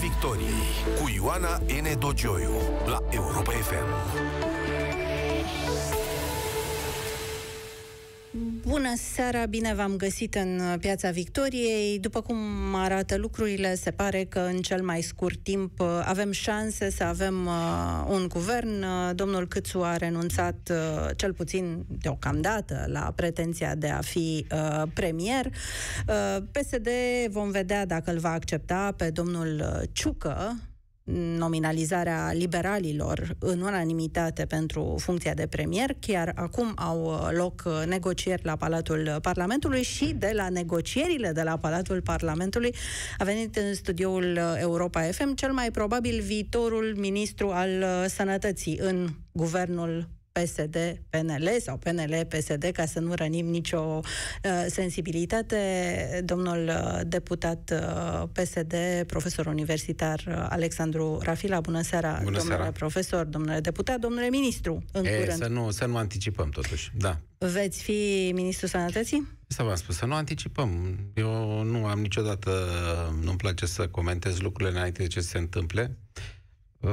Victoriei cu Ioana N. Dogioiu la Europa FM. Bună seara, bine v-am găsit în uh, Piața Victoriei. După cum arată lucrurile, se pare că în cel mai scurt timp uh, avem șanse să avem uh, un guvern. Uh, domnul Câțu a renunțat, uh, cel puțin deocamdată, la pretenția de a fi uh, premier. Uh, PSD vom vedea dacă îl va accepta pe domnul Ciucă, nominalizarea liberalilor în unanimitate pentru funcția de premier, chiar acum au uh, loc uh, negocieri la Palatul Parlamentului și de la negocierile de la Palatul Parlamentului a venit în studioul uh, Europa FM cel mai probabil viitorul ministru al sănătății în guvernul PSD-PNL sau PNL-PSD, ca să nu rănim nicio uh, sensibilitate. Domnul uh, deputat uh, PSD, profesor universitar uh, Alexandru Rafila, bună seara, bună domnule seara. profesor, domnule deputat, domnule ministru, în e, curând. Să nu, să nu anticipăm totuși, da. Veți fi ministru sănătății? Să v-am spus, să nu anticipăm. Eu nu am niciodată, nu-mi place să comentez lucrurile înainte de ce se întâmple. Uh,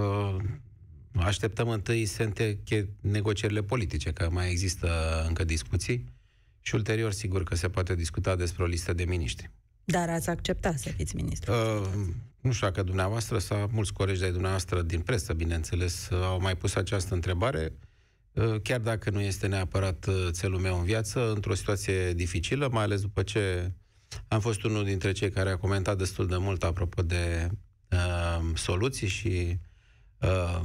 Așteptăm întâi să înteche negocierile politice, că mai există încă discuții și ulterior, sigur, că se poate discuta despre o listă de miniștri. Dar ați accepta să fiți ministru? Uh, nu știu dacă dumneavoastră sau mulți colegi de dumneavoastră din presă, bineînțeles, au mai pus această întrebare. Uh, chiar dacă nu este neapărat uh, țelul meu în viață, într-o situație dificilă, mai ales după ce am fost unul dintre cei care a comentat destul de mult apropo de uh, soluții și uh,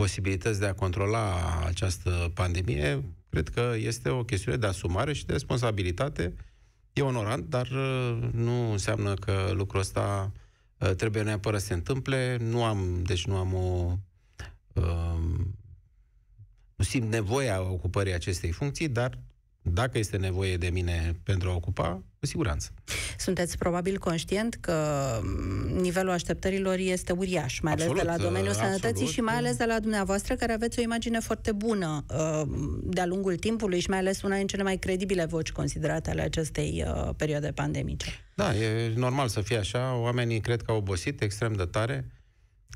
posibilități de a controla această pandemie, cred că este o chestiune de asumare și de responsabilitate. E onorant, dar uh, nu înseamnă că lucrul ăsta uh, trebuie neapărat să se întâmple. Nu am, deci nu am o... Um, nu simt nevoia ocupării acestei funcții, dar dacă este nevoie de mine pentru a ocupa, cu siguranță. Sunteți probabil conștient că mm, nivelul așteptărilor este uriaș, mai absolut, ales de la domeniul absolut, uh, sănătății și mai uh. ales de la dumneavoastră, care aveți o imagine foarte bună uh, de-a lungul timpului și mai ales una din cele mai credibile voci considerate ale acestei perioade pandemice. Da, e normal să fie așa. Oamenii cred că au obosit extrem de tare.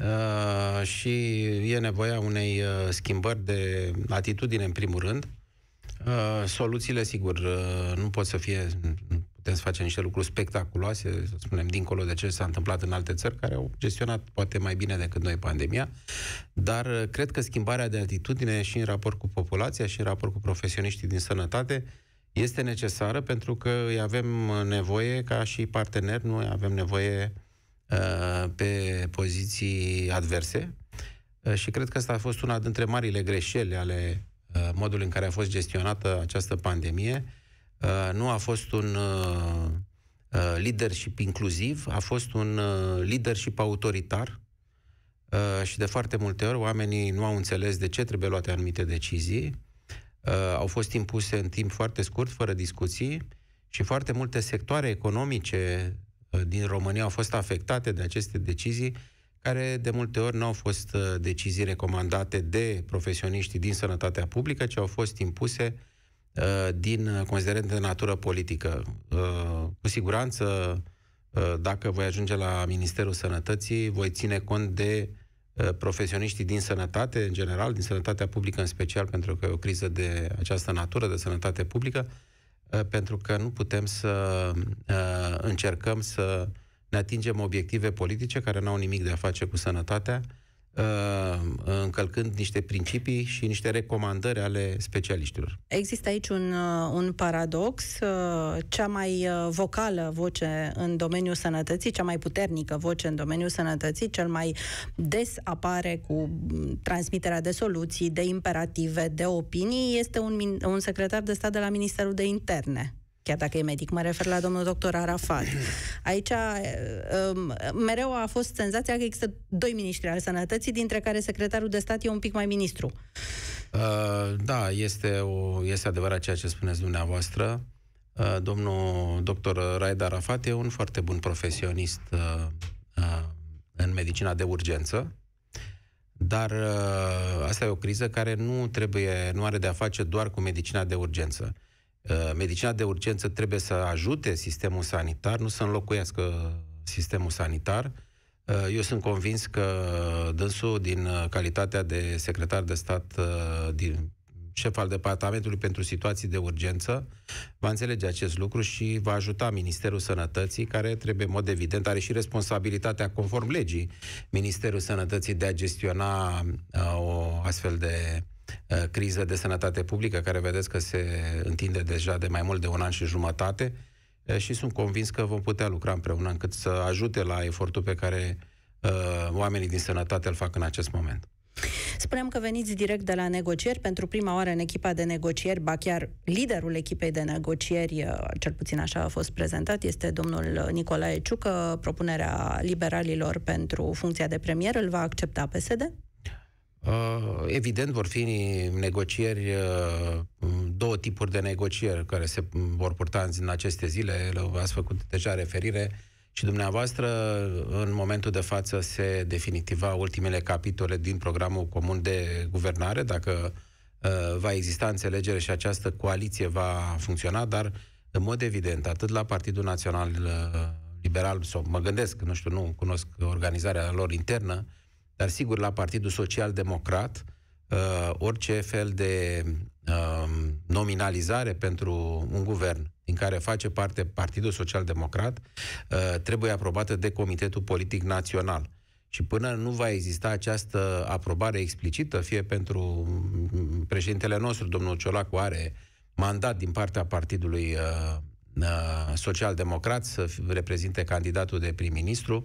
Uh, și e nevoia unei uh, schimbări de atitudine, în primul rând, uh, Uh, soluțiile, sigur, uh, nu pot să fie, putem să facem niște lucruri spectaculoase, să spunem, dincolo de ce s-a întâmplat în alte țări care au gestionat poate mai bine decât noi pandemia, dar uh, cred că schimbarea de atitudine și în raport cu populația și în raport cu profesioniștii din sănătate este necesară pentru că îi avem nevoie ca și partener, nu avem nevoie uh, pe poziții adverse uh, și cred că asta a fost una dintre marile greșeli ale modul în care a fost gestionată această pandemie uh, nu a fost un uh, uh, leadership inclusiv, a fost un leadership autoritar și de foarte multe ori oamenii nu au înțeles de ce trebuie luate anumite decizii, au fost impuse în timp foarte scurt, fără discuții, și foarte multe sectoare economice din România au fost afectate de aceste decizii care de multe ori nu au fost uh, decizii recomandate de profesioniștii din sănătatea publică, ci au fost impuse uh, din uh, considerente de natură politică. Cu siguranță, dacă voi ajunge la Ministerul Sănătății, voi ține cont de profesioniștii din sănătate, în general, din sănătatea publică în special, pentru că e o criză de această natură, de sănătate publică, pentru că nu putem să încercăm să ne atingem obiective politice care n-au nimic de a face cu sănătatea, uh, încălcând niște principii și niște recomandări ale specialiștilor. Există aici un, uh, un paradox. Uh, cea mai vocală voce în domeniul sănătății, cea mai puternică voce în domeniul sănătății, cel mai des apare cu mm, transmiterea de soluții, de imperative, de opinii, este un, un secretar de stat de la Ministerul de Interne chiar dacă e medic, mă refer la domnul doctor Arafat. Aici eh, um, mereu a fost senzația că există doi ministri al sănătății, dintre care secretarul de stat e un pic mai ministru. Uh, da, este, o, este adevărat ceea ce spuneți dumneavoastră. Uh, domnul doctor Raed Arafat e un foarte bun profesionist uh, în medicina de urgență, dar asta e o criză care nu trebuie, nu are de a face doar cu medicina de urgență. Uh, medicina de urgență trebuie să ajute sistemul sanitar, nu să înlocuiască sistemul sanitar. Uh, eu sunt convins că dânsul, din uh, calitatea de secretar de stat, din șef al Departamentului pentru Situații de Urgență, va înțelege acest lucru și va ajuta Ministerul Sănătății, care trebuie, în mod evident, are și responsabilitatea, conform legii, Ministerul Sănătății de a gestiona o astfel de Eh, criză de sănătate publică, care vedeți că se întinde deja de mai mult de un an și jumătate eh, și sunt convins că vom putea lucra împreună încât să ajute la efortul pe care eh, oamenii din sănătate îl fac în acest moment. Spuneam că veniți direct de la negocieri, pentru prima oară în echipa de negocieri, ba chiar liderul echipei de negocieri, cel puțin așa a fost prezentat, este domnul Nicolae Ciucă, propunerea liberalilor pentru funcția de premier, îl va accepta PSD? Uh, evident, vor fi negocieri, uh, două tipuri de negocieri care se vor purta în aceste zile. Ați făcut deja referire și dumneavoastră, în momentul de față, se definitiva ultimele capitole din programul comun de guvernare, dacă uh, va exista înțelegere și această coaliție va funcționa, dar, în mod evident, atât la Partidul Național Liberal, sau mă gândesc, nu știu, nu cunosc organizarea lor internă, dar sigur, la Partidul Social Democrat, uh, orice fel de uh, nominalizare pentru un guvern din care face parte Partidul Social Democrat uh, trebuie aprobată de Comitetul Politic Național. Și până nu va exista această aprobare explicită, fie pentru mm, președintele nostru, domnul Ciolacu, are mandat din partea Partidului uh, Uh, social-democrat să reprezinte candidatul de prim-ministru.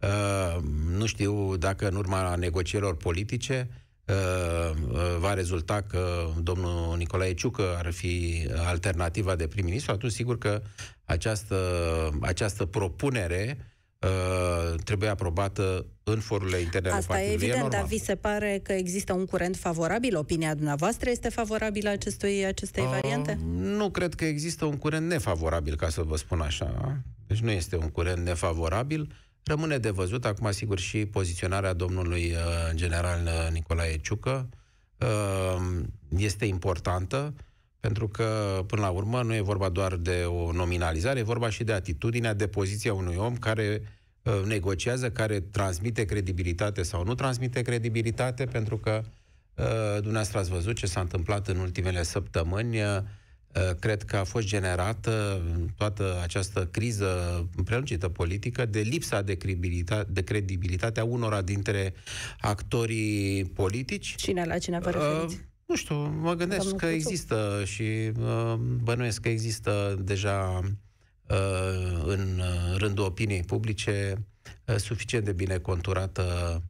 Uh, nu știu dacă în urma negocierilor politice uh, va rezulta că domnul Nicolae Ciucă ar fi alternativa de prim-ministru, atunci sigur că această, această propunere Uh, trebuie aprobată în forurile interne ale partidului. Asta e evident, e dar vi se pare că există un curent favorabil? Opinia dumneavoastră este favorabilă acestui, acestei uh, variante? Nu cred că există un curent nefavorabil, ca să vă spun așa. Deci nu este un curent nefavorabil. Rămâne de văzut, acum sigur, și poziționarea domnului uh, general uh, Nicolae Ciucă uh, este importantă pentru că, până la urmă, nu e vorba doar de o nominalizare, e vorba și de atitudinea, de poziția unui om care Uh, negociază, care transmite credibilitate sau nu transmite credibilitate, pentru că uh, dumneavoastră ați văzut ce s-a întâmplat în ultimele săptămâni. Uh, cred că a fost generată toată această criză prelungită politică de lipsa de credibilitate, de credibilitate a unora dintre actorii politici. Cine la cine vă referiți? Uh, nu știu, mă gândesc Doamne că Cuțu. există și uh, bănuiesc că există deja Uh, în uh, rândul opiniei publice uh, suficient de bine conturată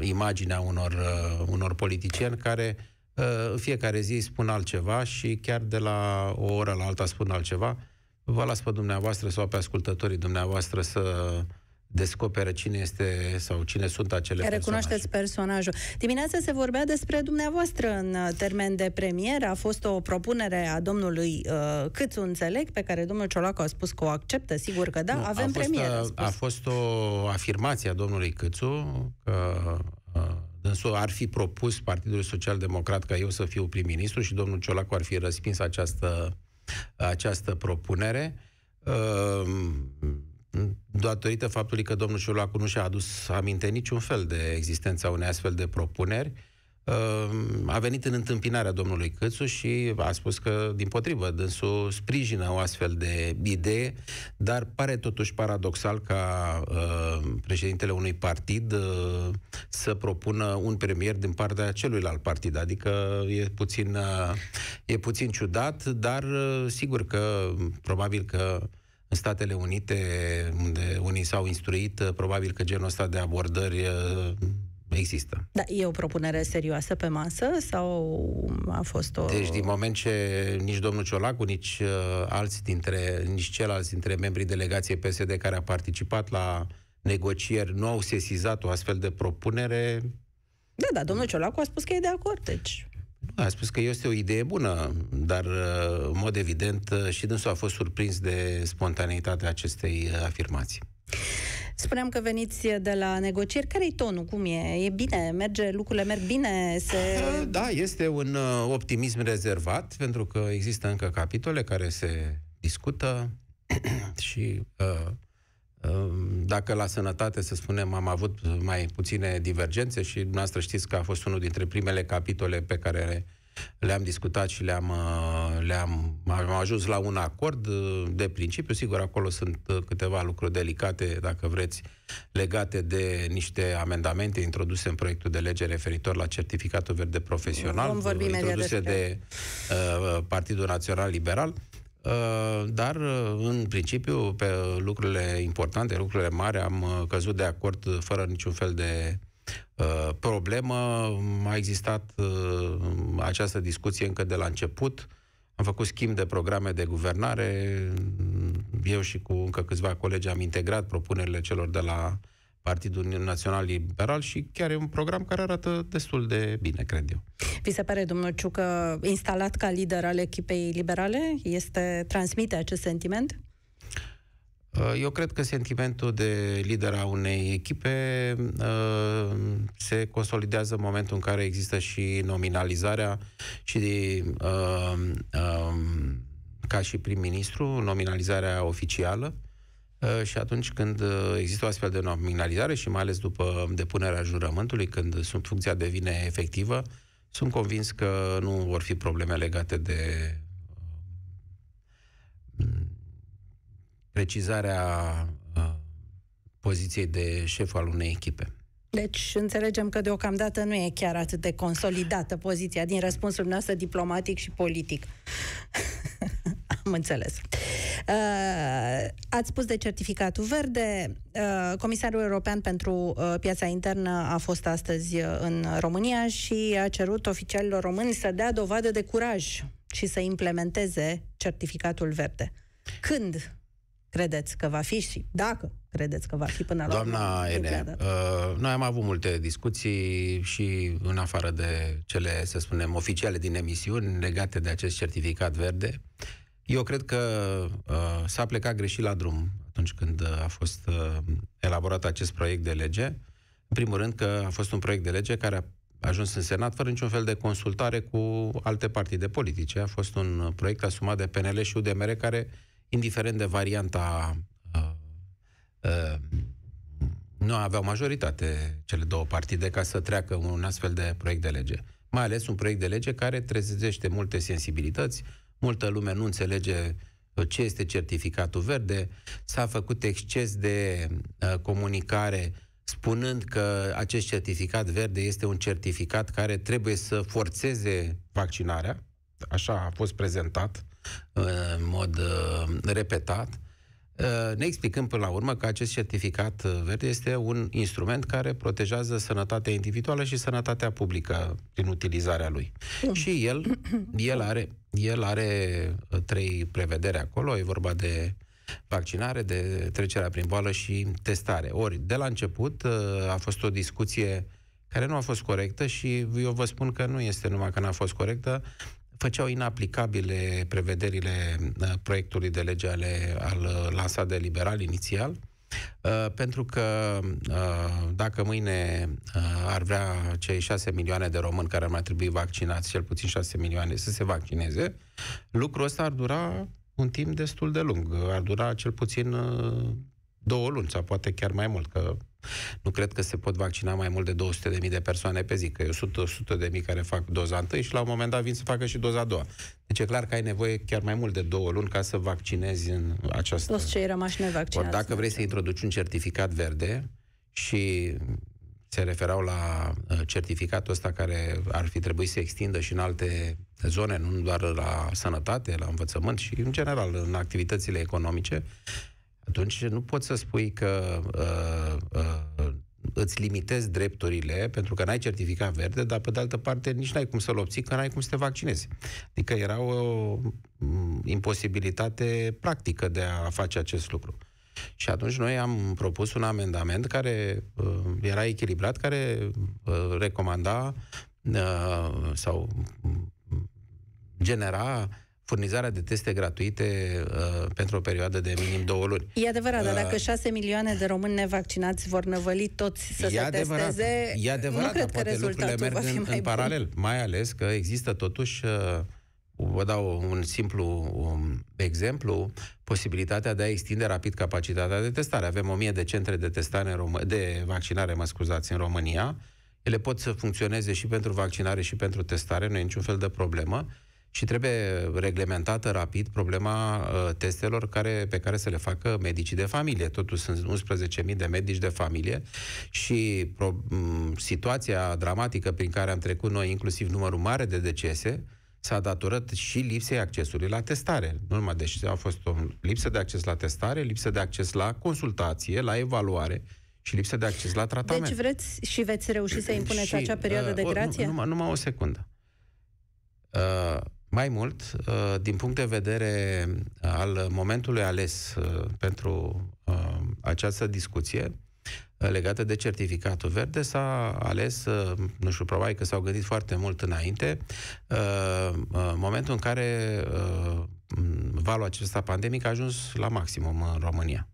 imaginea unor, unor politicieni care în fiecare zi spun altceva și chiar de la o oră la alta spun altceva. Vă las pe dumneavoastră sau pe ascultătorii dumneavoastră să descoperă cine este sau cine sunt acele Recunoașteți personaje. Recunoașteți personajul. Dimineața se vorbea despre dumneavoastră în uh, termen de premier. A fost o propunere a domnului uh, Câțu Înțeleg, pe care domnul Ciolacu a spus că o acceptă, sigur că da, nu, avem a fost, premier. A, uh, a fost o afirmație a domnului Câțu că uh, dânsul ar fi propus Partidul Social Democrat ca eu să fiu prim-ministru și domnul Ciolacu ar fi răspins această, această propunere. Uh, Mm-hmm. datorită faptului că domnul Ciolacu nu și-a adus aminte niciun fel de existența unei astfel de propuneri, uh, a venit în întâmpinarea domnului Cățu și a spus că, din potrivă, dânsul sprijină o astfel de idee, dar pare totuși paradoxal ca uh, președintele unui partid uh, să propună un premier din partea celuilalt partid. Adică e puțin, uh, e puțin ciudat, dar uh, sigur că probabil că în Statele Unite, unde unii s-au instruit, probabil că genul ăsta de abordări uh, există. Da, e o propunere serioasă pe masă sau a fost o... Deci din moment ce nici domnul Ciolacu, nici uh, alți dintre, nici ceilalți dintre membrii delegației PSD care a participat la negocieri nu au sesizat o astfel de propunere... Da, da, domnul Ciolacu a spus că e de acord, deci... Da, a spus că este o idee bună, dar, uh, în mod evident, uh, și dânsul a fost surprins de spontaneitatea acestei uh, afirmații. Spuneam că veniți de la negocieri. Care-i tonul? Cum e? E bine? Merge? Lucrurile merg bine? Se... Da, este un optimism rezervat, pentru că există încă capitole care se discută și uh, Ehm, dacă la sănătate, să spunem, am avut mai puține divergențe și dumneavoastră știți că a fost unul dintre primele capitole pe care le-am discutat și le-am, uh, le-am am ajuns la un acord uh, de principiu. Sigur, acolo sunt uh, câteva lucruri delicate, dacă vreți, legate de niște amendamente introduse în proiectul de lege referitor la certificatul verde profesional, Vom vorbi introduse de uh, Partidul Național Liberal. Uh, dar uh, în principiu pe lucrurile importante, lucrurile mari, am uh, căzut de acord fără niciun fel de problemă. A existat această discuție încă de la început. Am făcut schimb de programe de guvernare. Eu și cu încă câțiva colegi am integrat propunerile celor de la Partidul Național Liberal și chiar e un program care arată destul de bine, cred eu. Vi se pare, domnul Ciucă, instalat ca lider al echipei liberale? Este transmite acest sentiment? Uh, eu cred că sentimentul de lider a unei echipe uh, se consolidează în momentul în care există și nominalizarea și de, uh, uh, ca și prim-ministru, nominalizarea oficială Uh, și atunci când uh, există o astfel de nominalizare și mai ales după depunerea jurământului, când sunt funcția devine efectivă, sunt convins că nu vor fi probleme legate de uh, precizarea poziției de șef al unei echipe. Deci înțelegem că deocamdată nu e chiar atât de consolidată poziția din răspunsul noastră diplomatic și politic. Am înțeles. Uh, ați spus de certificatul verde. Uh, Comisarul European pentru uh, Piața Internă a fost astăzi uh, în România și a cerut oficialilor români să dea dovadă de curaj și să implementeze certificatul verde. Când credeți că va fi și dacă credeți că va fi până la Doamna Ene, uh, noi am avut multe discuții și în afară de cele, să spunem, oficiale din emisiuni legate de acest certificat verde. Uh, eu cred că uh, s-a plecat greșit la drum atunci când uh, a fost uh, elaborat acest proiect de lege. În primul rând că a fost un proiect de lege care a ajuns în Senat fără niciun fel de consultare cu alte partide politice. A fost un proiect asumat de PNL și UDMR care, indiferent de varianta, uh, uh, nu aveau majoritate cele două partide ca să treacă un astfel de proiect de lege. Mai ales un proiect de lege care trezește multe sensibilități, Multă lume nu înțelege uh, ce este certificatul verde. S-a făcut exces de uh, comunicare spunând că acest certificat verde este un certificat care trebuie să forțeze vaccinarea. Așa a fost prezentat uh, în mod uh, repetat Uh, ne explicăm până la urmă că acest certificat verde este un instrument care protejează sănătatea individuală și sănătatea publică prin utilizarea lui. Mm. Și el, el, are, el are uh, trei prevedere acolo, e vorba de vaccinare, de trecerea prin boală și testare. Ori, de la început uh, a fost o discuție care nu a fost corectă și eu vă spun că nu este numai că n-a fost corectă, făceau inaplicabile prevederile uh, proiectului de lege ale, al, uh, lansat de liberal inițial, uh, pentru că dacă mâine ar vrea cei 6 milioane de români care ar mai trebui vaccinați, cel puțin 6 milioane, să se vaccineze, lucrul ăsta ar dura un timp destul de lung. Ar dura cel puțin două luni sau poate chiar mai mult, că nu cred că se pot vaccina mai mult de 200.000 de persoane pe zi, că e 100, 100 de mii care fac doza întâi și la un moment dat vin să facă și doza a doua. Deci e clar că ai nevoie chiar mai mult de două luni ca să vaccinezi în această... Plus cei rămași nevaccinați. dacă vrei să introduci un certificat verde și se referau la uh, certificatul ăsta care ar fi trebuit să extindă și în alte zone, nu doar la sănătate, la învățământ și în general în activitățile economice, atunci nu poți să spui că uh, uh, îți limitezi drepturile pentru că n-ai certificat verde, dar pe de altă parte nici n-ai cum să-l obții, că n-ai cum să te vaccinezi. Adică era o mm, imposibilitate practică de a face acest lucru. Și atunci noi am propus un amendament care uh, era echilibrat, care uh, recomanda uh, sau mm, genera furnizarea de teste gratuite uh, pentru o perioadă de minim două luni. E adevărat, uh, dar dacă uh, șase milioane de români nevaccinați vor năvăli toți să se adevărat, testeze, e adevărat, nu cred că poate lucrurile merg în, în paralel, bun. mai ales că există totuși, uh, vă dau un simplu um, exemplu, posibilitatea de a extinde rapid capacitatea de testare. Avem o mie de centre de testare în de vaccinare, mă scuzați, în România. Ele pot să funcționeze și pentru vaccinare și pentru testare, nu e niciun fel de problemă și trebuie reglementată rapid problema uh, testelor care, pe care să le facă medicii de familie. Totuși sunt 11.000 de medici de familie și pro, mm, situația dramatică prin care am trecut noi, inclusiv numărul mare de decese, s-a datorat și lipsei accesului la testare. Nu numai deci a fost o lipsă de acces la testare, lipsă de acces la consultație, la evaluare, și lipsă de acces la tratament. Deci vreți și veți reuși să impuneți și, acea perioadă uh, de grație? numai, numai o secundă. Uh, mai mult, uh, din punct de vedere uh, al momentului ales uh, pentru această discuție legată de certificatul verde, s-a ales, nu știu, probabil că s-au gândit foarte mult înainte, momentul în care valul acesta pandemic a ajuns la maximum în România.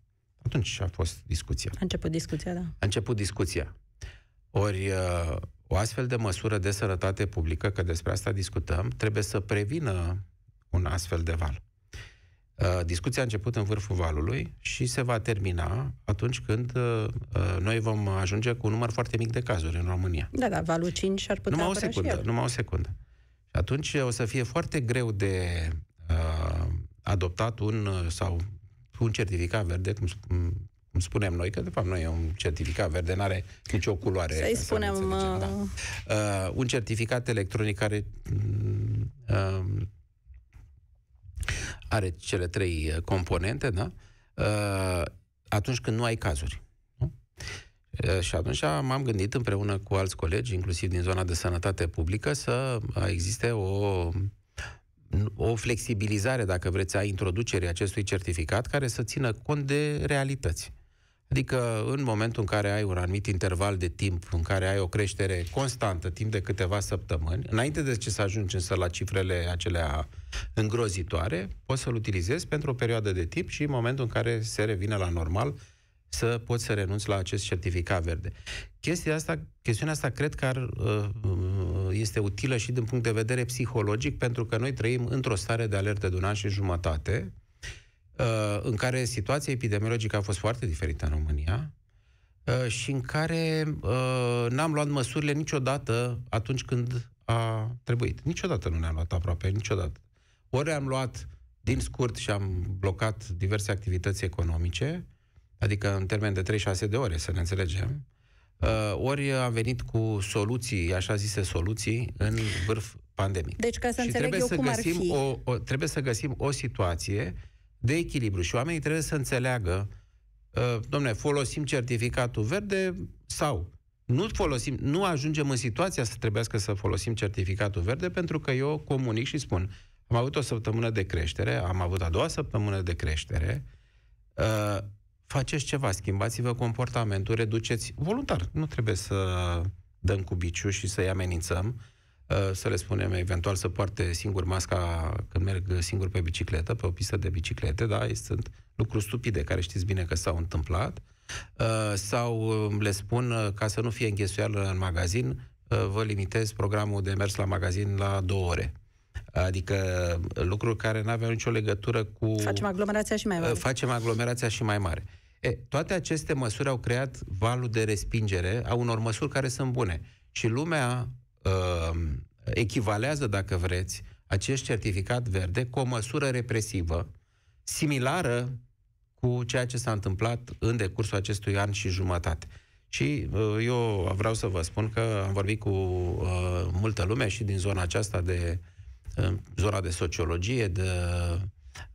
Atunci a fost discuția. A început discuția, da. A început discuția. Ori o astfel de măsură de sănătate publică, că despre asta discutăm, trebuie să prevină un astfel de val. Uh, discuția a început în vârful valului și se va termina atunci când uh, uh, noi vom ajunge cu un număr foarte mic de cazuri în România. Da, da, valul 5 ar putea numai o secundă, și Numai o secundă. Și atunci o să fie foarte greu de uh, adoptat un sau un certificat verde, cum cum spunem noi, că de fapt nu e un certificat verde, nu are nicio culoare. Să-i spunem... Să uh, da. uh, un certificat electronic care mm, uh, are cele trei uh, componente, da? Uh, atunci când nu ai cazuri. Nu? Uh, și atunci m-am gândit împreună cu alți colegi, inclusiv din zona de sănătate publică, să existe o o flexibilizare, dacă vreți, a introducerii acestui certificat care să țină cont de realități. Adică în momentul în care ai un anumit interval de timp, în care ai o creștere constantă, timp de câteva săptămâni, înainte de ce să ajungi însă la cifrele acelea îngrozitoare, poți să-l utilizezi pentru o perioadă de timp și în momentul în care se revine la normal, să poți să renunți la acest certificat verde. Chestia asta, chestiunea asta cred că ar, uh, este utilă și din punct de vedere psihologic, pentru că noi trăim într-o stare de alertă de un an și jumătate, Uh, în care situația epidemiologică a fost foarte diferită în România uh, și în care uh, n-am luat măsurile niciodată atunci când a trebuit. Niciodată nu ne-am luat aproape, niciodată. Ori am luat din scurt și am blocat diverse activități economice, adică în termen de 3-6 de ore, să ne înțelegem, ori am venit cu soluții, așa zise soluții, în vârf pandemic. Deci, ca să și înțeleg eu să cum găsim ar fi... O, o, trebuie să găsim o situație de echilibru și oamenii trebuie să înțeleagă, uh, domne, folosim certificatul verde sau nu folosim, nu ajungem în situația să trebuiască să folosim certificatul verde pentru că eu comunic și spun, am avut o săptămână de creștere, am avut a doua săptămână de creștere, uh, faceți ceva, schimbați-vă comportamentul, reduceți voluntar. Nu trebuie să dăm cu biciu și să-i amenințăm, Eh, să le spunem, eventual să poarte singur masca când merg singur pe bicicletă, pe o pistă de biciclete, da, sunt lucruri stupide care știți bine că s-au întâmplat, eh, sau eh, le spun, ca să nu fie înghesuială în magazin, vă limitez programul de mers la magazin la două ore. Adică lucruri care nu aveau nicio legătură cu... Facem aglomerația și mai mare. Facem aglomerația și mai mare. E, toate aceste măsuri au creat valul de respingere a unor măsuri care sunt bune. Și lumea uh, echivalează, dacă vreți, acest certificat verde cu o măsură represivă similară cu ceea ce s-a întâmplat în decursul acestui an și jumătate. Și uh, eu vreau să vă spun că am vorbit cu uh, multă lume și din zona aceasta de uh, zona de sociologie, de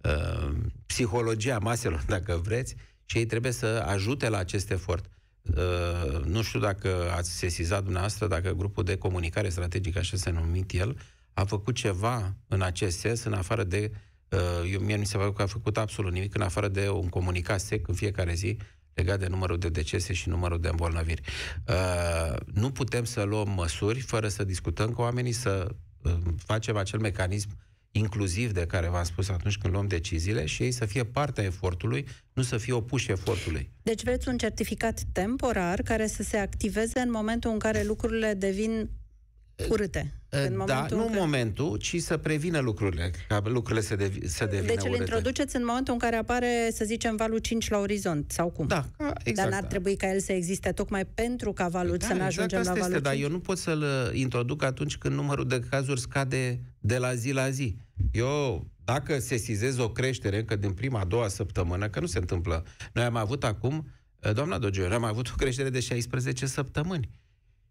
uh, psihologia maselor, dacă vreți, și ei trebuie să ajute la acest efort. Uh, nu știu dacă ați sesizat dumneavoastră, dacă grupul de comunicare strategică, așa se numit el, a făcut ceva în acest sens, în afară de... Uh, eu, mie nu mi se pare că a făcut absolut nimic, în afară de un comunicat sec în fiecare zi legat de numărul de decese și numărul de îmbolnăviri. Uh, nu putem să luăm măsuri fără să discutăm cu oamenii, să uh, facem acel mecanism inclusiv de care v-am spus atunci când luăm deciziile și ei să fie partea efortului, nu să fie opuși efortului. Deci vreți un certificat temporar care să se activeze în momentul în care lucrurile devin urâte. Eh, în da, momentul nu în care... momentul, ci să prevină lucrurile, ca lucrurile să, devi, să devină Deci urâte. îl introduceți în momentul în care apare, să zicem, valul 5 la orizont, sau cum? Da, exact. Dar n-ar da. trebui ca el să existe tocmai pentru ca valul da, să ne ajungem exact la valul este, 5? Dar eu nu pot să-l uh, introduc atunci când numărul de cazuri scade de la zi la zi. Eu, dacă sesizez o creștere încă din prima, a doua săptămână, că nu se întâmplă, noi am avut acum, uh, doamna Dogeu, am avut o creștere de 16 săptămâni.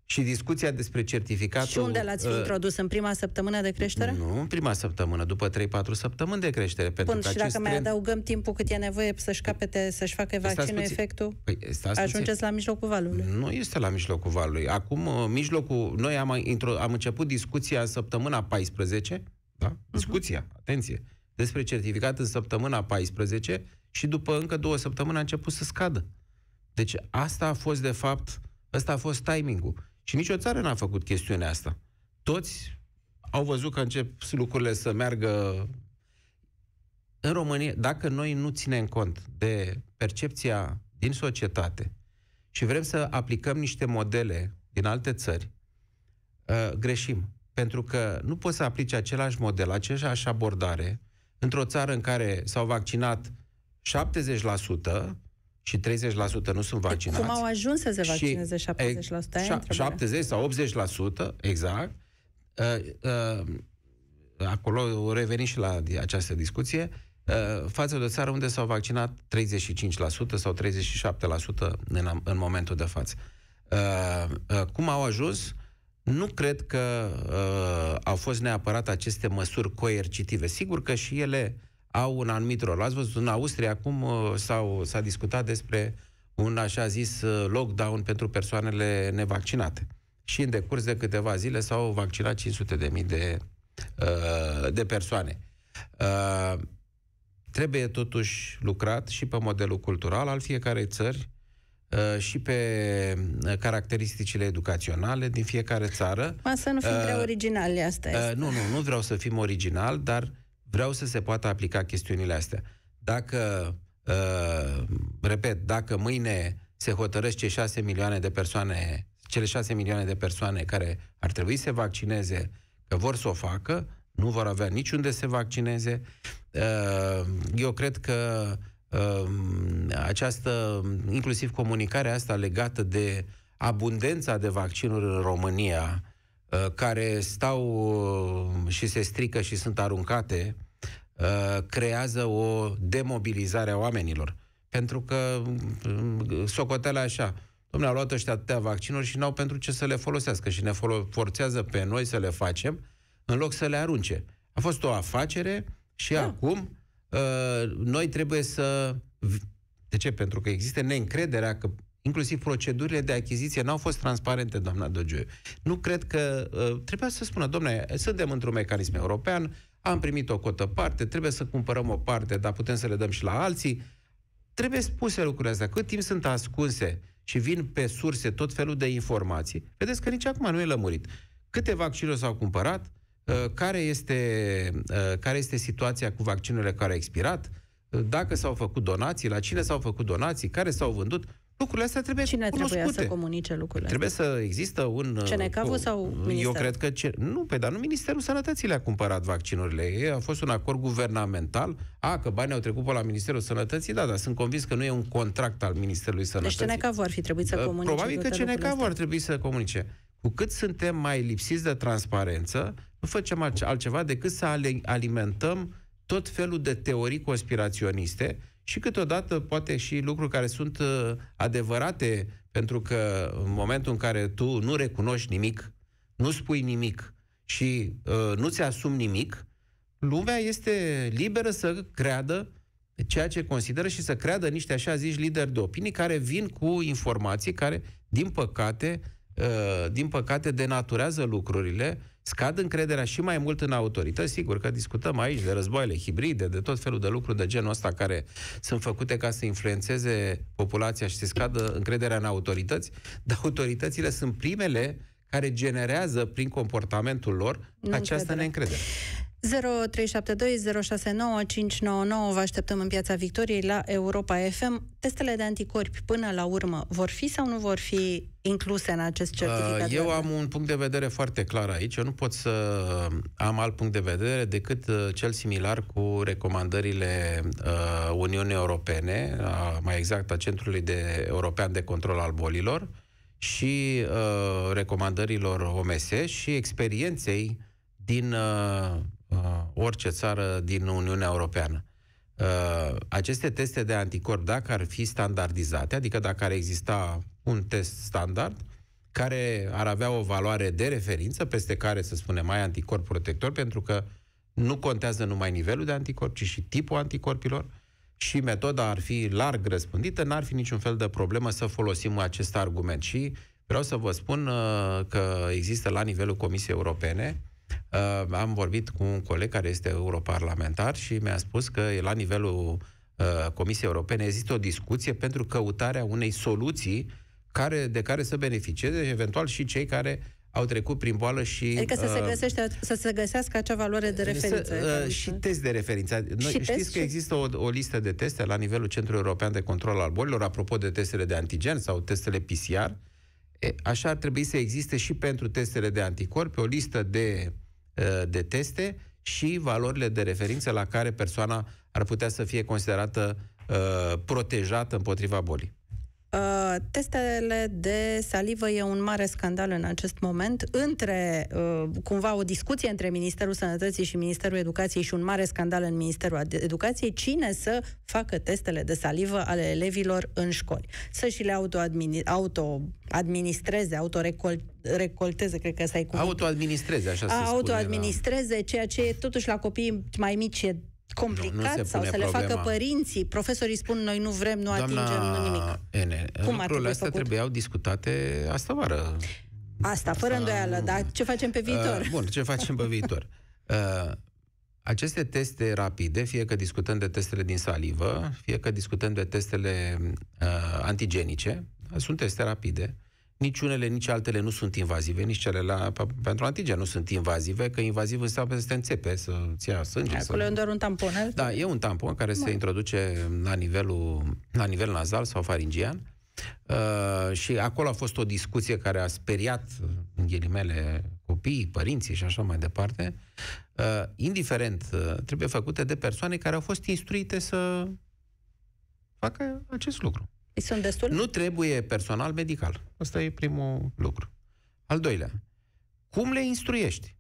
Și discuția despre certificatul... Și unde l-ați fi uh, introdus? În prima săptămână de creștere? Nu, în prima săptămână, după 3-4 săptămâni de creștere. Pentru Bun, că și dacă trend... mai adăugăm timpul cât e nevoie să-și capete, să-și facă păi vaccinul puțin... efectul, păi, ajungeți puțin... la mijlocul valului. Nu este la mijlocul valului. Acum, uh, mijlocul... Noi am, intro... am început discuția în săptămâna 14, da? Uh-huh. Discuția, atenție, despre certificat în săptămâna 14 și după încă două săptămâni a început să scadă. Deci asta a fost, de fapt, ăsta a fost timingul. Și nicio țară n-a făcut chestiunea asta. Toți au văzut că încep lucrurile să meargă în România. Dacă noi nu ținem cont de percepția din societate și vrem să aplicăm niște modele din alte țări, ă, greșim. Pentru că nu poți să aplici același model, aceeași abordare într-o țară în care s-au vaccinat 70%, și 30% nu sunt păi vaccinați. Cum au ajuns să se vaccineze și, 70%? E, 70 sau 80%, exact. Uh, uh, acolo revenim și la această discuție. Uh, față de o țară unde s-au vaccinat 35% sau 37% în, în momentul de față. Uh, uh, cum au ajuns? Nu cred că uh, au fost neapărat aceste măsuri coercitive. Sigur că și ele au un anumit rol. Ați văzut, în Austria acum uh, s-au, s-a discutat despre un așa zis uh, lockdown pentru persoanele nevaccinate. Și în decurs de câteva zile s-au vaccinat 500 de mii de, uh, de persoane. Trebuie totuși lucrat și pe modelul cultural al fiecarei țări, și pe caracteristicile educaționale din fiecare țară. Ma să nu fim uh, prea originali, asta este. Uh, nu, nu, nu vreau să fim original, dar vreau să se poată aplica chestiunile astea. Dacă, uh, repet, dacă mâine se hotărăsc cei 6 milioane de persoane, cele 6 milioane de persoane care ar trebui să se vaccineze, că vor să o facă, nu vor avea niciunde să se vaccineze. Uh, eu cred că uh, această, inclusiv comunicarea asta legată de abundența de vaccinuri în România, Uh, care stau uh, și se strică și sunt aruncate, uh, creează o demobilizare a oamenilor. Pentru că socoteala așa, domnule, au luat ăștia atâtea vaccinuri și n-au pentru ce să le folosească și ne forțează pe noi să le facem în loc să le arunce. A fost o afacere și da. acum noi trebuie să... De ce? Pentru că există neîncrederea că Inclusiv procedurile de achiziție n-au fost transparente, doamna Dogeu. Nu cred că... Uh, trebuia să spună, domnule, suntem într-un mecanism european, am primit o cotă parte, trebuie să cumpărăm o parte, dar putem să le dăm și la alții. Trebuie spuse lucrurile astea. Cât timp sunt ascunse și vin pe surse tot felul de informații, vedeți că nici acum nu e lămurit. Câte vaccinuri s-au cumpărat, uh, care este, uh, care este situația cu vaccinurile care au expirat, uh, dacă s-au făcut donații, la cine s-au făcut donații, care s-au vândut, Lucrurile astea trebuie Cine cunoscute. trebuie să comunice lucrurile păi Trebuie să există un... Uh, cncav sau ministerul? Eu cred că... Ce, nu, pe dar nu Ministerul Sănătății le-a cumpărat vaccinurile. a fost un acord guvernamental. A, că banii au trecut pe la Ministerul Sănătății, da, dar sunt convins că nu e un contract al Ministerului deci Sănătății. Deci cnk ar fi trebuit să uh, comunice. Probabil că cnk ar trebui să comunice. Cu cât suntem mai lipsiți de transparență, nu facem altceva decât să alimentăm tot felul de teorii conspiraționiste și câteodată poate și lucruri care sunt uh, adevărate, pentru că în momentul în care tu nu recunoști nimic, nu spui nimic și uh, nu-ți asumi nimic, lumea este liberă să creadă ceea ce consideră și să creadă niște așa zici lideri de opinii care vin cu informații care, din păcate, Uh, din păcate, denaturează lucrurile, scad încrederea și mai mult în autorități. Sigur că discutăm aici de războaiele hibride, de tot felul de lucruri de genul ăsta care sunt făcute ca să influențeze populația și să scadă încrederea în autorități, dar autoritățile sunt primele care generează prin comportamentul lor această neîncredere. neîncredere. 0372069599 vă așteptăm în Piața Victoriei la Europa FM. Testele de anticorpi până la urmă vor fi sau nu vor fi incluse în acest certificat? Eu am un punct de vedere foarte clar aici. Eu nu pot să am alt punct de vedere decât uh, cel similar cu recomandările uh, Uniunii Europene, mai exact a Centrului de European de Control al Bolilor și uh, recomandărilor OMS și experienței din Uh, orice țară din Uniunea Europeană. Uh, aceste teste de anticorp, dacă ar fi standardizate, adică dacă ar exista un test standard, care ar avea o valoare de referință, peste care, să spunem, mai anticorp protector, pentru că nu contează numai nivelul de anticorp, ci și tipul anticorpilor, și metoda ar fi larg răspândită, n-ar fi niciun fel de problemă să folosim acest argument. Și vreau să vă spun uh, că există la nivelul Comisiei Europene Uh, am vorbit cu un coleg care este europarlamentar și mi-a spus că la nivelul uh, Comisiei Europene există o discuție pentru căutarea unei soluții care, de care să beneficieze eventual și cei care au trecut prin boală și... Adică să se, uh, găsește, să se găsească acea valoare de referință. Să, uh, adică și test de referință. Noi, și știți că și... există o, o listă de teste la nivelul Centrului European de Control al Bolilor, apropo de testele de antigen sau testele PCR, uh, E, așa ar trebui să existe și pentru testele de anticorpi o listă de, de teste și valorile de referință la care persoana ar putea să fie considerată protejată împotriva bolii. Uh, testele de salivă e un mare scandal în acest moment, între uh, cumva o discuție între Ministerul Sănătății și Ministerul Educației și un mare scandal în Ministerul Educației, cine să facă testele de salivă ale elevilor în școli. Să și le autoadmini- auto recolteze, cred că să ai cuvânt. Autoadministreze, așa se da. Autoadministreze, ceea ce totuși la copii mai mici e complicat nu, nu sau să problema. le facă părinții. Profesorii spun noi nu vrem, nu Doamna atingem, nu nimic. Ene, Cum lucrurile astea făcut? trebuiau discutate asta vară. Asta, fără asta, îndoială, dar ce facem pe viitor? Uh, bun, ce facem pe viitor? Uh, aceste teste rapide, fie că discutăm de testele din salivă, fie că discutăm de testele uh, antigenice, sunt teste rapide, nici unele, nici altele nu sunt invazive, nici cele la, pentru antigen nu sunt invazive, că invaziv înseamnă să te înțepe, să-ți ia sânge. Acolo să... e doar un tampon. Da, e un tampon care Bun. se introduce la, nivelul, la nivel nazal sau faringian. Uh, și acolo a fost o discuție care a speriat, în ghilimele, copiii, părinții și așa mai departe. Uh, indiferent, uh, trebuie făcute de persoane care au fost instruite să facă acest lucru. Sunt destul? Nu trebuie personal medical. Asta e primul lucru. Al doilea, cum le instruiești?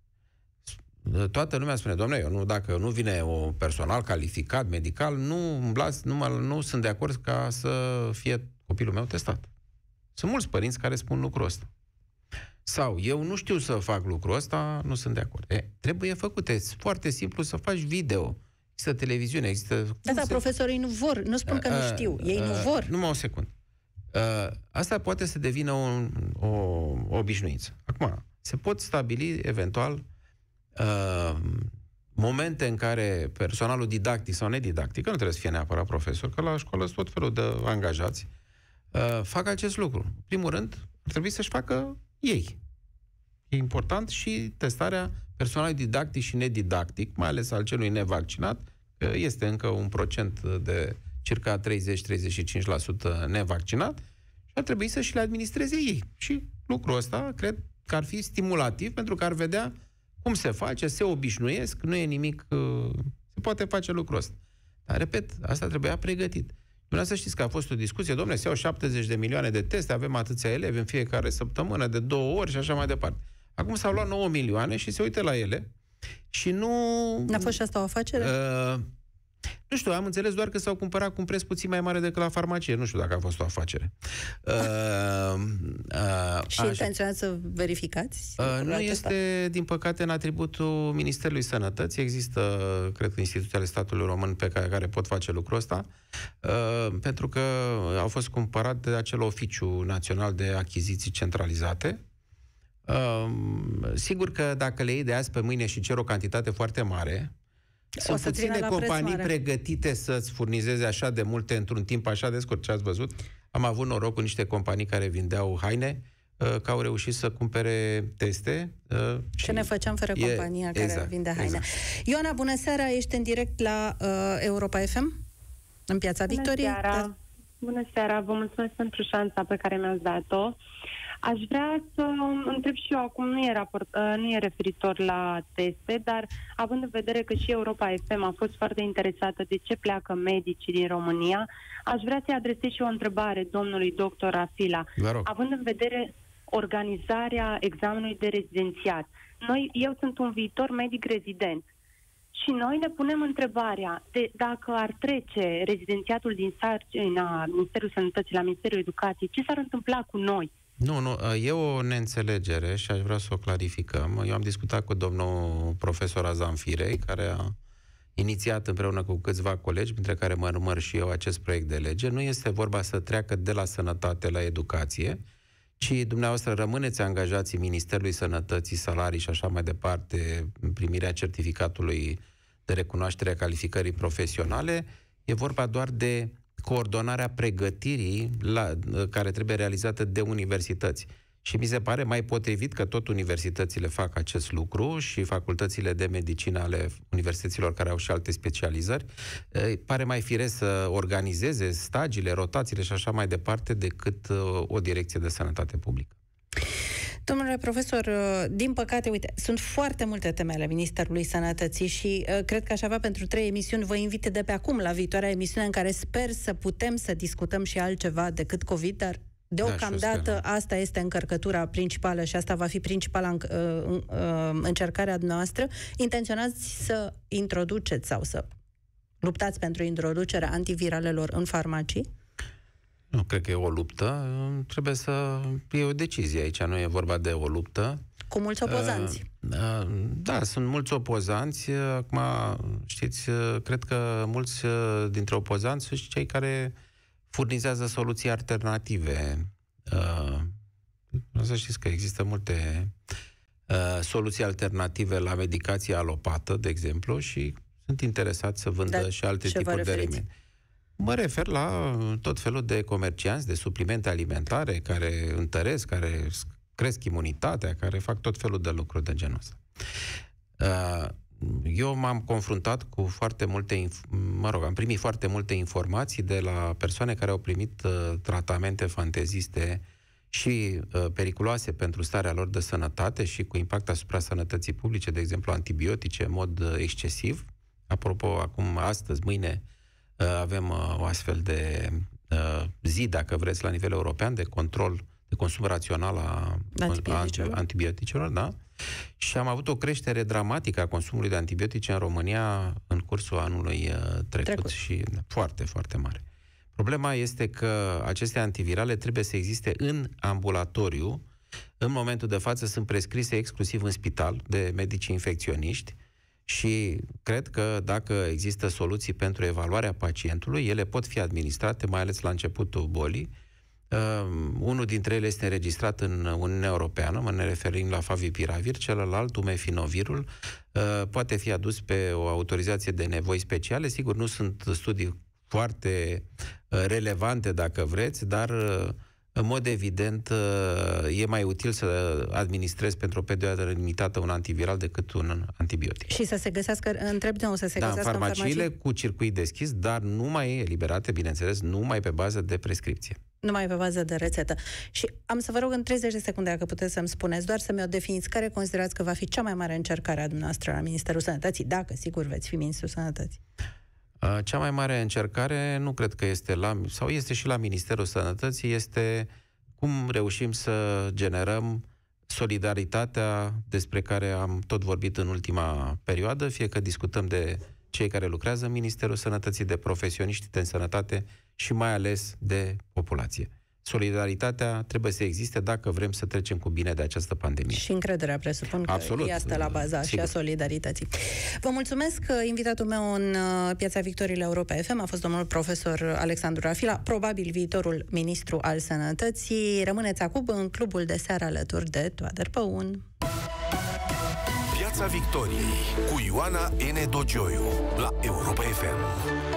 Toată lumea spune, domnule, eu nu, dacă nu vine un personal calificat, medical, nu las, nu, mă, nu sunt de acord ca să fie copilul meu testat. Sunt mulți părinți care spun lucrul ăsta. Sau, eu nu știu să fac lucrul ăsta, nu sunt de acord. E, trebuie făcut. E foarte simplu să faci video Există televiziune, există... Da, da, se... profesorii nu vor, nu spun că nu știu, ei nu vor. Numai o secundă. Asta poate să devină o, o, o obișnuință. Acum, se pot stabili eventual momente în care personalul didactic sau nedidactic, că nu trebuie să fie neapărat profesor, că la școală sunt tot felul de angajați, uh, fac acest lucru. În primul rând, ar trebui să-și facă ei. E important și testarea personal didactic și nedidactic, mai ales al celui nevaccinat, este încă un procent de circa 30-35% nevaccinat și ar trebui să și le administreze ei. Și lucrul ăsta cred că ar fi stimulativ pentru că ar vedea cum se face, se obișnuiesc, nu e nimic, uh, se poate face lucrul ăsta. Dar, repet, asta trebuia pregătit. să știți că a fost o discuție, domnule, se iau 70 de milioane de teste, avem atâția elevi în fiecare săptămână, de două ori și așa mai departe. Acum s-au luat 9 milioane și se uită la ele și nu... N-a fost și asta o afacere? Uh, nu știu, am înțeles doar că s-au cumpărat cu un preț puțin mai mare decât la farmacie. Nu știu dacă a fost o afacere. Uh, uh, și intenționați să verificați? Uh, nu este, asta? din păcate, în atributul Ministerului Sănătății. Există, cred că, instituții ale statului român pe care, care pot face lucrul ăsta, uh, pentru că au fost cumpărate de acel oficiu național de achiziții centralizate, sigur că dacă le iei de azi pe mâine și cer o cantitate foarte mare, sunt să puține companii pregătite să-ți furnizeze așa de multe într-un timp așa de scurt. Ce ați văzut? Am avut noroc cu niște companii care vindeau haine, uh, că au reușit să cumpere teste. Uh, Ce și ne făceam fără e, compania exact, care vinde haine. Exact. Ioana, bună seara! Ești în direct la uh, Europa FM, în Piața bună Victoriei. Seara. Da. Bună seara! Vă mulțumesc pentru șansa pe care mi-ați dat-o. Uh, Aș vrea să întreb și eu acum, nu e, raport, uh, nu e referitor la teste, dar având în vedere că și Europa FM a fost foarte interesată de ce pleacă medicii din România, aș vrea să-i adresez și o întrebare domnului doctor Afila. Având în vedere organizarea examenului de rezidențiat, noi, eu sunt un viitor medic rezident și noi ne punem întrebarea de dacă ar trece rezidențiatul din sarcina Ministerul Sănătății la Ministerul Educației, ce s-ar întâmpla cu noi? Nu, nu, ă, e o neînțelegere și aș vrea să o clarificăm. Eu am discutat cu domnul profesor Azan Firei, care a inițiat împreună cu câțiva colegi, printre care mă număr și eu acest proiect de lege. Nu este vorba să treacă de la sănătate la educație, ci dumneavoastră rămâneți angajații Ministerului Sănătății, salarii și așa mai departe, primirea certificatului de recunoaștere a calificării profesionale. E vorba doar de coordonarea pregătirii la, care trebuie realizată de universități. Și mi se pare mai potrivit că tot universitățile fac acest lucru și facultățile de medicină ale universităților care au și alte specializări, pare mai firesc să organizeze stagiile, rotațiile și așa mai departe decât uh, o direcție de sănătate publică. Domnule profesor, uh, din păcate, uite, sunt foarte multe teme ale Ministerului Sănătății și uh, cred că aș avea pentru trei emisiuni, vă invit de pe acum la viitoarea emisiune în care sper să putem să discutăm și altceva decât COVID, dar Deocamdată da, da. asta este încărcătura principală și asta va fi principala uh, în, uh, uh, încercarea noastră. Intenționați să introduceți sau să luptați pentru introducerea antiviralelor în farmacii? Nu cred că e o luptă, trebuie să e o decizie aici, nu e vorba de o luptă. Cu mulți eh, opozanți. Da, da, sunt mulți opozanți. Acum, știți, cred că mulți dintre opozanți sunt cei care furnizează soluții alternative. Eh, să știți că există multe eh, soluții alternative la medicație alopată, de exemplu, și sunt interesați să vândă da, și alte tipuri de remedii. Mă refer la uh, tot felul de comercianți de suplimente alimentare care întăresc, care cresc imunitatea, care fac tot felul de lucruri de genul ăsta. Uh, eu m-am confruntat cu foarte multe, mă rog, am primit foarte multe informații de la persoane care au primit uh, tratamente fanteziste și periculoase pentru starea lor de sănătate și cu impact asupra sănătății publice, de exemplu antibiotice în mod excesiv. Apropo, acum, astăzi, mâine, Uh, avem uh, o astfel de uh, zi, dacă vreți, la nivel european, de control, de consum rațional a antibioticelor, a antibioticelor da? Și am avut o creștere dramatică a consumului de antibiotice în România în cursul anului trecut, trecut. și foarte, foarte mare. Problema este că aceste antivirale trebuie să existe în ambulatoriu. În momentul de față sunt prescrise exclusiv în spital de medici infecționiști și cred că dacă există soluții pentru evaluarea pacientului, ele pot fi administrate, mai ales la începutul bolii. Uh, unul dintre ele este înregistrat în Uniunea Europeană, mă ne referim la favipiravir, celălalt, umefinovirul, uh, poate fi adus pe o autorizație de nevoi speciale. Sigur, nu sunt studii foarte ehm, relevante, dacă vreți, dar uh, în mod evident, e mai util să administrezi pentru o perioadă limitată un antiviral decât un antibiotic. Și să se găsească, întreb de să se da, găsească în farmaciile în farmacii... cu circuit deschis, dar numai eliberate, bineînțeles, numai pe bază de prescripție. Numai pe bază de rețetă. Și am să vă rog în 30 de secunde, dacă puteți să-mi spuneți, doar să-mi o definiți, care considerați că va fi cea mai mare încercare a dumneavoastră la Ministerul Sănătății, dacă, sigur, veți fi Ministrul Sănătății. Cea mai mare încercare, nu cred că este la, sau este și la Ministerul Sănătății, este cum reușim să generăm solidaritatea despre care am tot vorbit în ultima perioadă, fie că discutăm de cei care lucrează în Ministerul Sănătății, de profesioniști de sănătate și mai ales de populație. Solidaritatea trebuie să existe dacă vrem să trecem cu bine de această pandemie. Și încrederea, presupun că Absolut. e asta la baza Sigur. și a solidarității. Vă mulțumesc. Uh, invitatul meu în uh, Piața la Europa FM a fost domnul profesor Alexandru Rafila, probabil viitorul ministru al sănătății. Rămâneți acum în clubul de seară alături de Toader Păun. Piața Victoriei cu Ioana N. Dogioiu, la Europa FM.